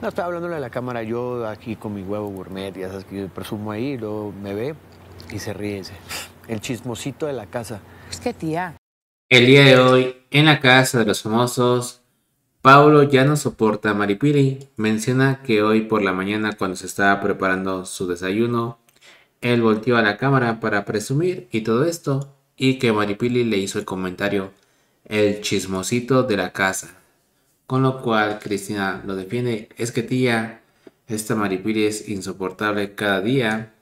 No, estaba hablándole a la cámara yo aquí con mi huevo gourmet y sabes que yo presumo ahí, luego me ve y se ríe. el chismosito de la casa. Es que tía. El día de hoy, en la casa de los famosos, Paulo ya no soporta a Maripiri. Menciona que hoy por la mañana, cuando se estaba preparando su desayuno, él volteó a la cámara para presumir y todo esto, y que Maripili le hizo el comentario, el chismosito de la casa. Con lo cual Cristina lo defiende, es que tía, esta Maripiri es insoportable cada día.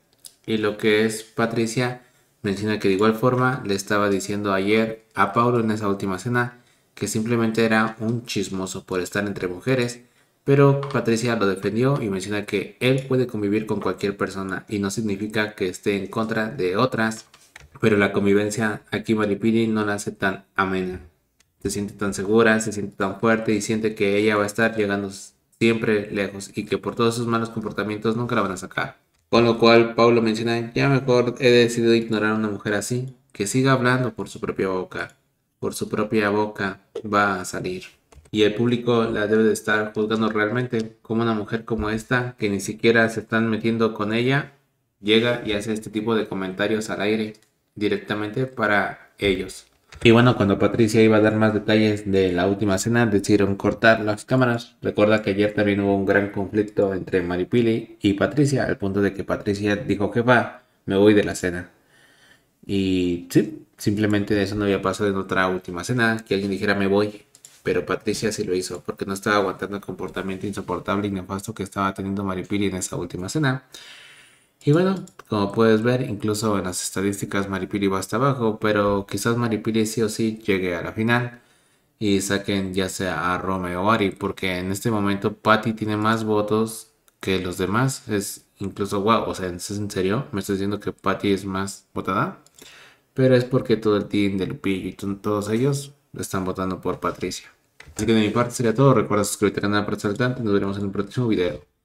Y lo que es Patricia menciona que de igual forma le estaba diciendo ayer a Paulo en esa última cena que simplemente era un chismoso por estar entre mujeres, pero Patricia lo defendió y menciona que él puede convivir con cualquier persona y no significa que esté en contra de otras, pero la convivencia aquí Maripiri no la aceptan, tan amena se siente tan segura, se siente tan fuerte y siente que ella va a estar llegando siempre lejos y que por todos sus malos comportamientos nunca la van a sacar. Con lo cual Pablo menciona, ya mejor he decidido ignorar a una mujer así, que siga hablando por su propia boca, por su propia boca va a salir. Y el público la debe de estar juzgando realmente como una mujer como esta, que ni siquiera se están metiendo con ella, llega y hace este tipo de comentarios al aire directamente para ellos. Y bueno, cuando Patricia iba a dar más detalles de la última cena, decidieron cortar las cámaras. Recuerda que ayer también hubo un gran conflicto entre Maripili y Patricia, al punto de que Patricia dijo, que va, me voy de la cena. Y sí, simplemente eso no había pasado en otra última cena, que alguien dijera, me voy. Pero Patricia sí lo hizo, porque no estaba aguantando el comportamiento insoportable y nefasto que estaba teniendo Maripili en esa última cena. Y bueno, como puedes ver, incluso en las estadísticas Maripili va hasta abajo, pero quizás Maripili sí o sí llegue a la final y saquen ya sea a Romeo o Ari, porque en este momento Patty tiene más votos que los demás. Es incluso guau, o sea, ¿es en serio? ¿Me estás diciendo que Patty es más votada? Pero es porque todo el team del Lupillo y todos ellos están votando por Patricia. Así que de mi parte sería todo. Recuerda suscribirte al canal para estar al tanto nos vemos en el próximo video.